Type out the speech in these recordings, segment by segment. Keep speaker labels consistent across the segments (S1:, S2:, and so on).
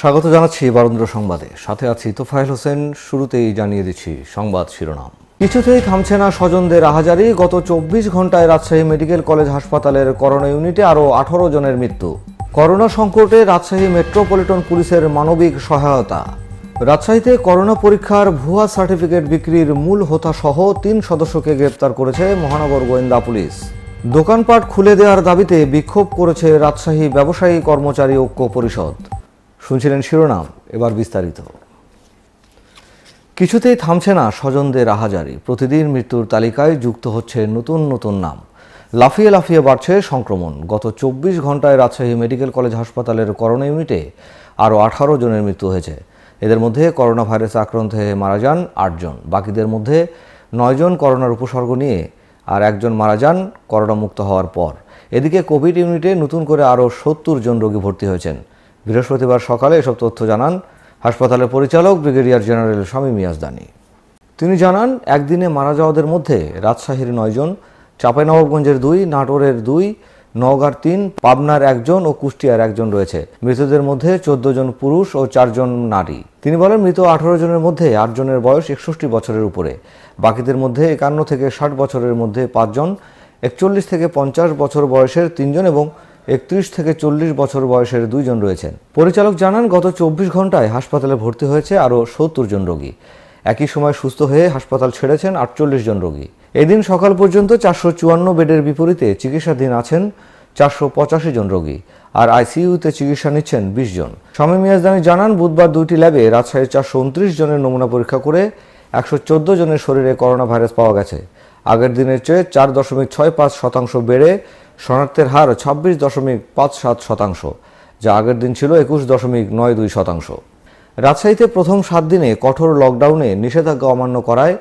S1: স্বাগত জানাচ্ছি বারুন্দ্র সংবাদে সাথে আছি তোফায়েল হোসেন শুরুতেই জানিয়ে দিচ্ছি সংবাদ শিরোনাম কিছুতেই থামছে না স্বজনদের আহাজারি গত চব্বিশ ঘন্টায় রাজশাহী মেডিকেল কলেজ হাসপাতালের করোনা ইউনিটে আরও আঠারো জনের মৃত্যু করোনা সংকটে রাজশাহী মেট্রোপলিটন পুলিশের মানবিক সহায়তা রাজশাহীতে করোনা পরীক্ষার ভুয়া সার্টিফিকেট বিক্রির মূল সহ তিন সদস্যকে গ্রেপ্তার করেছে মহানগর গোয়েন্দা পুলিশ দোকানপাট খুলে দেওয়ার দাবিতে বিক্ষোভ করেছে রাজশাহী ব্যবসায়ী কর্মচারী ঐক্য পরিষদ শুনছিলেন শিরোনাম এবার বিস্তারিত কিছুতেই থামছে না স্বজনদের আহাজারি প্রতিদিন মৃত্যুর তালিকায় যুক্ত হচ্ছে নতুন নতুন নাম লাফিয়ে লাফিয়ে বাড়ছে সংক্রমণ গত চব্বিশ ঘন্টায় রাজশাহী মেডিকেল কলেজ হাসপাতালের করোনা ইউনিটে আরও আঠারো জনের মৃত্যু হয়েছে এদের মধ্যে করোনা ভাইরাস আক্রান্ত হয়ে মারা যান আটজন বাকিদের মধ্যে নয়জন করোনার উপসর্গ নিয়ে আর একজন মারা যান করোনা মুক্ত হওয়ার পর এদিকে কোভিড ইউনিটে নতুন করে আরও সত্তর জন রোগী ভর্তি হয়েছেন বৃহস্পতিবার সকালে এসব তথ্য জানান হাসপাতালের পরিচালক ব্রিগেডিয়ার জেনারেল স্বামী মিয়াজদানি তিনি জানান একদিনে মারা যাওয়াদের মধ্যে রাজশাহীর নয়জন চাঁপাইনবাবগঞ্জের দুই নাটোরের দুই নওগাঁর তিন পাবনার একজন ও কুষ্টিয়ার একজন রয়েছে মৃতদের মধ্যে চোদ্দ জন পুরুষ ও চারজন নারী তিনি বলেন মৃত আঠারো জনের মধ্যে আটজনের বয়স একষট্টি বছরের উপরে বাকিদের মধ্যে একান্ন থেকে ষাট বছরের মধ্যে পাঁচজন একচল্লিশ থেকে পঞ্চাশ বছর বয়সের তিনজন এবং একত্রিশ থেকে চল্লিশ বছর বয়সের দুইজন রয়েছেন পরিচালক জানান গত চব্বিশ ঘন্টায় হাসপাতালে ভর্তি হয়েছে আরও সত্তর জন রোগী একই সময় সুস্থ হয়ে হাসপাতাল ছেড়েছেন আটচল্লিশ জন রোগী এদিন সকাল পর্যন্ত চারশো চুয়ান্ন বেডের বিপরীতে চিকিৎসাধীন আছেন চারশো পঁচাশি জন রোগী আর আইসিইউতে চিকিৎসা নিচ্ছেন বিশ জন স্বামী মিয়াজদানি জানান বুধবার দুইটি ল্যাবে রাজশাহীর চারশো উনত্রিশ জনের নমুনা পরীক্ষা করে একশো জনের শরীরে করোনা ভাইরাস পাওয়া গেছে আগের দিনের চেয়ে চার দশমিক ছয় পাঁচ শতাংশ বেড়ে শনার্থের হার ছাব্বিশ দশমিক পাঁচ সাত শতাংশ যা আগের দিন ছিল একুশ দশমিক নয় দুই শতাংশ রাজশাহীতে প্রথম সাত দিনে কঠোর লকডাউনে নিষেধাজ্ঞা অমান্য করায়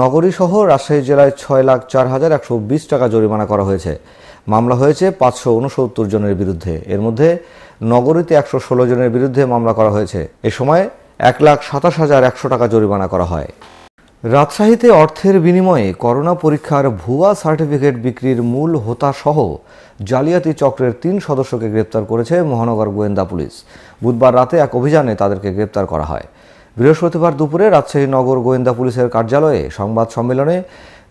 S1: নগরী সহ রাজশাহী জেলায় ছয় লাখ চার হাজার একশো বিশ টাকা জরিমানা করা হয়েছে মামলা হয়েছে পাঁচশো উনসত্তর জনের বিরুদ্ধে এর মধ্যে নগরীতে একশো ষোলো জনের বিরুদ্ধে মামলা করা হয়েছে এ সময় এক লাখ সাতাশ হাজার একশো টাকা জরিমানা করা হয় রাজশাহীতে অর্থের বিনিময়ে করোনা পরীক্ষার ভুয়া সার্টিফিকেট বিক্রির মূল হোতাসহ জালিয়াতি চক্রের তিন সদস্যকে গ্রেপ্তার করেছে মহানগর গোয়েন্দা পুলিশ বুধবার রাতে এক অভিযানে তাদেরকে গ্রেপ্তার করা হয় বৃহস্পতিবার দুপুরে রাজশাহী নগর গোয়েন্দা পুলিশের কার্যালয়ে সংবাদ সম্মেলনে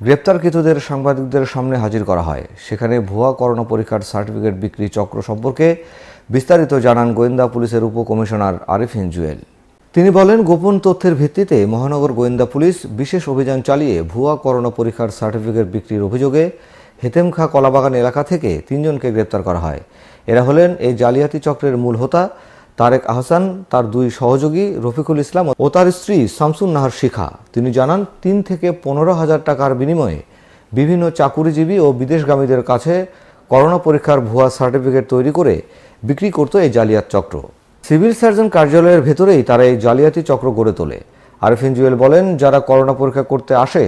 S1: গ্রেপ্তারকৃতদের সাংবাদিকদের সামনে হাজির করা হয় সেখানে ভুয়া করোনা পরীক্ষার সার্টিফিকেট বিক্রি চক্র সম্পর্কে বিস্তারিত জানান গোয়েন্দা পুলিশের উপকমিশনার আরিফিন জুয়েল তিনি বলেন গোপন তথ্যের ভিত্তিতে মহানগর গোয়েন্দা পুলিশ বিশেষ অভিযান চালিয়ে ভুয়া করোনা পরীক্ষার সার্টিফিকেট বিক্রির অভিযোগে হেতেমখা কলাবাগান এলাকা থেকে তিনজনকে গ্রেপ্তার করা হয় এরা হলেন এই জালিয়াতি চক্রের মূল হোতা তারেক আহসান তার দুই সহযোগী রফিকুল ইসলাম ও তার স্ত্রী শামসুন নাহার শিখা তিনি জানান তিন থেকে পনেরো হাজার টাকার বিনিময়ে বিভিন্ন চাকুরিজীবী ও বিদেশগামীদের কাছে করোনা পরীক্ষার ভুয়া সার্টিফিকেট তৈরি করে বিক্রি করত এই জালিয়াত চক্র সিভিল সার্জন কার্যালয়ের ভেতরেই তারা এই জালিয়াতি চক্র গড়ে তোলে আরফিন জুয়েল বলেন যারা করোনা পরীক্ষা করতে আসে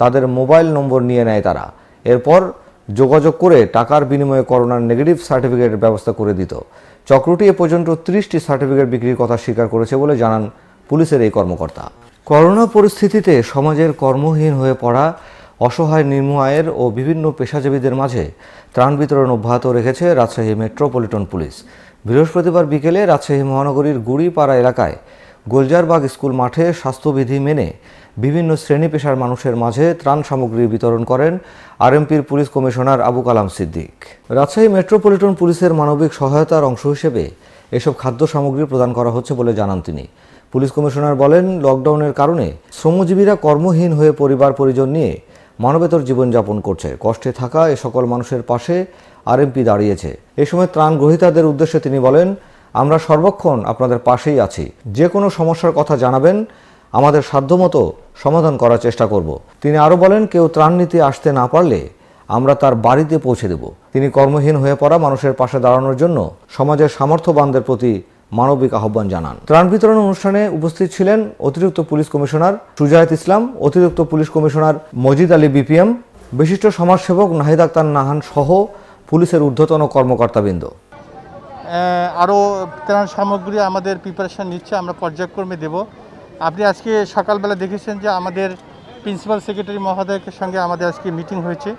S1: তাদের মোবাইল নম্বর নিয়ে নেয় তারা এরপর যোগাযোগ করে টাকার বিনিময়ে করোনার নেগেটিভ সার্টিফিকেটের ব্যবস্থা করে দিত চক্রটি এ পর্যন্ত ত্রিশটি সার্টিফিকেট বিক্রির কথা স্বীকার করেছে বলে জানান পুলিশের এই কর্মকর্তা করোনা পরিস্থিতিতে সমাজের কর্মহীন হয়ে পড়া অসহায় নির্মূয়ের ও বিভিন্ন পেশাজীবীদের মাঝে ত্রাণ বিতরণ অব্যাহত রেখেছে রাজশাহী মেট্রোপলিটন পুলিশ বৃহস্পতিবার বিকেলে রাজশাহী মহানগরীর গুড়িপাড়া এলাকায় গোলজারবাগ স্কুল মাঠে স্বাস্থ্যবিধি মেনে বিভিন্ন শ্রেণী পেশার মানুষের মাঝে ত্রাণ সামগ্রী বিতরণ করেন আরএমপির police commissioner Abu Kalam Siddique Rajshahi metropolitan পুলিশের মানবিক সহায়তার অংশ হিসেবে এসব খাদ্য সামগ্রী প্রদান করা হচ্ছে বলে জানান তিনি পুলিশ কমিশনার বলেন লকডাউনের কারণে শ্রমজীবীরা কর্মহীন হয়ে পরিবার পরিজন নিয়ে মানবেতর জীবনযাপন করছে কষ্টে থাকা এ সকল মানুষের পাশে আরএমপি দাঁড়িয়েছে এ সময় ত্রাণ গ্রহীতাদের উদ্দেশ্যে তিনি বলেন আমরা সর্বক্ষণ আপনাদের পাশেই আছি যে কোনো সমস্যার কথা জানাবেন আমাদের সাধ্যমতো সমাধান করার চেষ্টা করব তিনি আরও বলেন কেউ ত্রাণ নিতে আসতে না পারলে আমরা তার বাড়িতে পৌঁছে দেব তিনি কর্মহীন হয়ে পড়া মানুষের পাশে দাঁড়ানোর জন্য সমাজের সামর্থ্যবানদের প্রতি মানবিক আহ্বান জানান ত্রাণ বিতরণ অনুষ্ঠানে উপস্থিত ছিলেন অতিরিক্ত পুলিশ কমিশনার সুজায়ত ইসলাম অতিরিক্ত police commissioner Majid Ali BPM বিশিষ্ট সমাজসেবক নাহিদ আক্তার নাহান সহ পুলিশের ঊর্ধ্বতন কর্মকর্তাবৃন্দ আরও ত্রাণ সামগ্রী আমাদের প্রিপারেশান নিচ্ছে আমরা পর্যায়ক্রমে দেব আপনি আজকে সকালবেলা দেখেছেন যে আমাদের প্রিন্সিপাল সেক্রেটারি মহোদয়ের সঙ্গে আমাদের আজকে মিটিং হয়েছে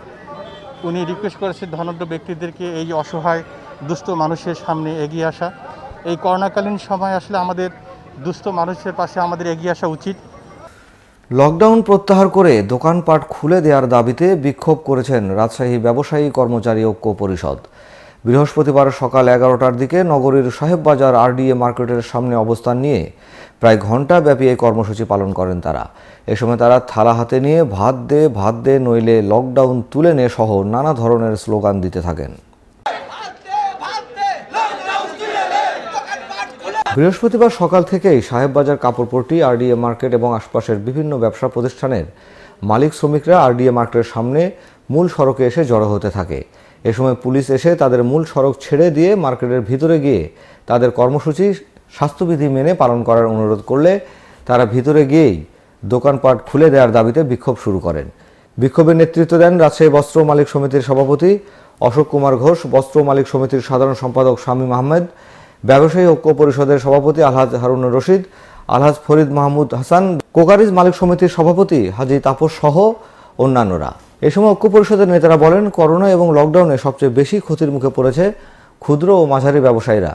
S1: উনি রিকোয়েস্ট করেছেন ধনব্য ব্যক্তিদেরকে এই অসহায় দুস্থ মানুষের সামনে এগিয়ে আসা এই করোনাকালীন সময় আসলে আমাদের দুস্থ মানুষের পাশে আমাদের এগিয়ে আসা উচিত লকডাউন প্রত্যাহার করে দোকানপাট খুলে দেওয়ার দাবিতে বিক্ষোভ করেছেন রাজশাহী ব্যবসায়ী কর্মচারী ঐক্য পরিষদ বৃহস্পতিবার সকাল এগারোটার দিকে নগরীর সাহেববাজার আরডিএ মার্কেটের সামনে অবস্থান নিয়ে প্রায় ব্যাপী এই কর্মসূচি পালন করেন তারা এ সময় তারা থালা হাতে নিয়ে ভাত দে ভাত দে নইলে লকডাউন তুলে নে সহ নানা ধরনের স্লোগান দিতে থাকেন বৃহস্পতিবার সকাল থেকেই সাহেববাজার কাপড়পট্টি আরডিএ মার্কেট এবং আশপাশের বিভিন্ন ব্যবসা প্রতিষ্ঠানের মালিক শ্রমিকরা আরডিএ মার্কেটের সামনে মূল সড়কে এসে জড়ো হতে থাকে এ সময় পুলিশ এসে তাদের মূল সড়ক ছেড়ে দিয়ে মার্কেটের ভিতরে গিয়ে তাদের কর্মসূচি স্বাস্থ্যবিধি মেনে পালন করার অনুরোধ করলে তারা ভিতরে গিয়েই দোকানপাট খুলে দেওয়ার দাবিতে বিক্ষোভ শুরু করেন বিক্ষোভের নেতৃত্ব দেন রাজশাহী বস্ত্র মালিক সমিতির সভাপতি অশোক কুমার ঘোষ বস্ত্র মালিক সমিতির সাধারণ সম্পাদক শামীম আহমেদ ব্যবসায়ী ঐক্য পরিষদের সভাপতি আলহাজ হারুন রশিদ আলহাজ ফরিদ মাহমুদ হাসান কোকারিজ মালিক সমিতির সভাপতি হাজি তাপস সহ অন্যান্যরা এ সময় ঐক্য পরিষদের নেতারা বলেন করোনা এবং লকডাউনে সবচেয়ে বেশি ক্ষতির মুখে পড়েছে ক্ষুদ্র ও মাঝারি ব্যবসায়ীরা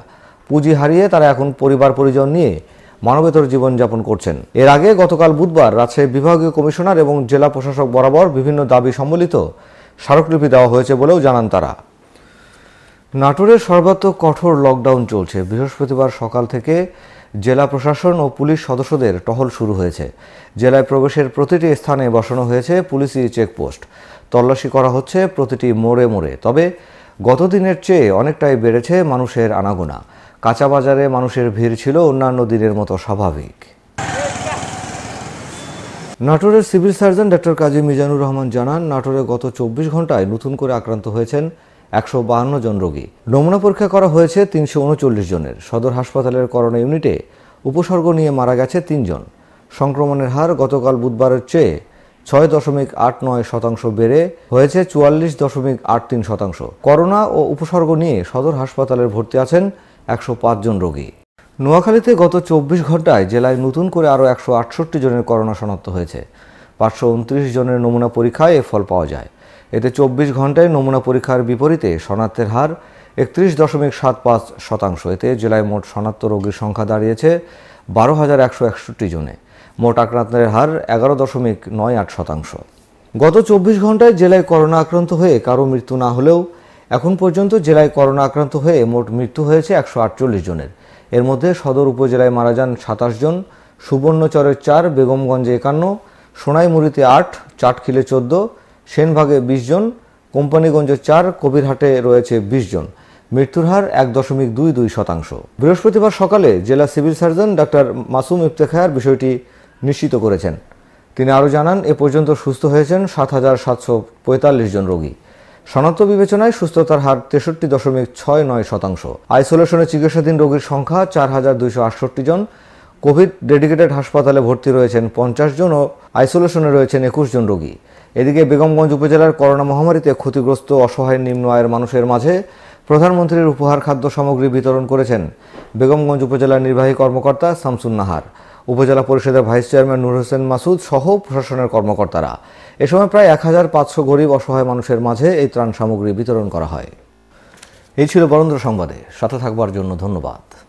S1: পুঁজি হারিয়ে তারা এখন পরিবার পরিজন নিয়ে মানবেতর জীবনযাপন করছেন এর আগে গতকাল বুধবার রাজশাহী বিভাগীয় কমিশনার এবং জেলা প্রশাসক বরাবর বিভিন্ন দাবি সম্বলিত স্মারকলিপি দেওয়া হয়েছে বলেও জানান তারা নাটোরের সর্বাত্মক কঠোর লকডাউন চলছে বৃহস্পতিবার সকাল থেকে জেলা প্রশাসন ও পুলিশ সদস্যদের টহল শুরু হয়েছে জেলায় প্রবেশের প্রতিটি স্থানে বসানো হয়েছে পুলিশি চেকপোস্ট তল্লাশি করা হচ্ছে প্রতিটি মোড়ে মোড়ে তবে গতদিনের চেয়ে অনেকটাই বেড়েছে মানুষের আনাগোনা কাঁচা বাজারে মানুষের ভিড় ছিল অন্যান্য দিনের মতো স্বাভাবিক নাটোরের civil surgeon doctor Kazi Mizanur Rahman জানান নাটোরে গত চব্বিশ ঘন্টায় নতুন করে আক্রান্ত হয়েছেন একশো বাহান্ন জন রোগী নমুনা পরীক্ষা করা হয়েছে তিনশো উনচল্লিশ জনের সদর হাসপাতালের করোনা ইউনিটে উপসর্গ নিয়ে মারা গেছে তিনজন সংক্রমণের হার গতকাল বুধবারের চেয়ে ছয় দশমিক আট নয় শতাংশ বেড়ে হয়েছে চুয়াল্লিশ দশমিক আট তিন শতাংশ করোনা ও উপসর্গ নিয়ে সদর হাসপাতালের ভর্তি আছেন একশো জন রোগী নোয়াখালীতে গত চব্বিশ ঘন্টায় জেলায় নতুন করে আরও একশো আটষট্টি জনের করোনা শনাক্ত হয়েছে পাঁচশো উনত্রিশ জনের নমুনা পরীক্ষায় এ ফল পাওয়া যায় এতে চব্বিশ ঘন্টায় নমুনা পরীক্ষার বিপরীতে শনাক্তের হার একত্রিশ দশমিক সাত পাঁচ শতাংশ এতে জেলায় মোট শনাক্ত রোগীর সংখ্যা দাঁড়িয়েছে বারো হাজার একশো একষট্টি জনে মোট আক্রান্তের হার এগারো দশমিক নয় আট শতাংশ গত চব্বিশ ঘন্টায় জেলায় করোনা আক্রান্ত হয়ে কারো মৃত্যু না হলেও এখন পর্যন্ত জেলায় করোনা আক্রান্ত হয়ে মোট মৃত্যু হয়েছে একশো আটচল্লিশ জনের এর মধ্যে সদর উপজেলায় মারা যান সাতাশ জন সুবর্ণচরের চার বেগমগঞ্জে একান্ন সোনাইমুড়িতে আট চাটখিলে চোদ্দ সেনভাগে বিশ জন কোম্পানিগঞ্জে চার কবিরহাটে রয়েছে বিশ জন মৃত্যুর হার এক দশমিক দুই দুই শতাংশ বৃহস্পতিবার সকালে জেলা সিভিল সার্জন ডাক্তার মাসুম ইফতেখার বিষয়টি নিশ্চিত করেছেন তিনি আরও জানান এ পর্যন্ত সুস্থ হয়েছেন সাত হাজার সাতশো পঁয়তাল্লিশ জন রোগী শনাক্ত বিবেচনায় সুস্থতার হার তেষট্টি দশমিক ছয় নয় শতাংশ আইসোলেশনে চিকিৎসাধীন রোগীর সংখ্যা চার হাজার দুইশো আটষট্টি জন কোভিড ডেডিকেটেড হাসপাতালে ভর্তি রয়েছেন পঞ্চাশ জন ও আইসোলেশনে রয়েছেন একুশ জন রোগী এদিকে বেগমগঞ্জ উপজেলার করোনা মহামারীতে ক্ষতিগ্রস্ত অসহায় নিম্ন আয়ের মানুষের মাঝে প্রধানমন্ত্রীর উপহার খাদ্য সামগ্রী বিতরণ করেছেন বেগমগঞ্জ উপজেলার নির্বাহী কর্মকর্তা শামসুন নাহার উপজেলা পরিষদের ভাইস চেয়ারম্যান নূর হোসেন মাসুদ সহ প্রশাসনের কর্মকর্তারা এ সময় প্রায় এক হাজার পাঁচশো গরিব অসহায় মানুষের মাঝে এই ত্রাণ সামগ্রী বিতরণ করা হয় এই ছিল বরেন্দ্র সংবাদে সাথে থাকবার জন্য ধন্যবাদ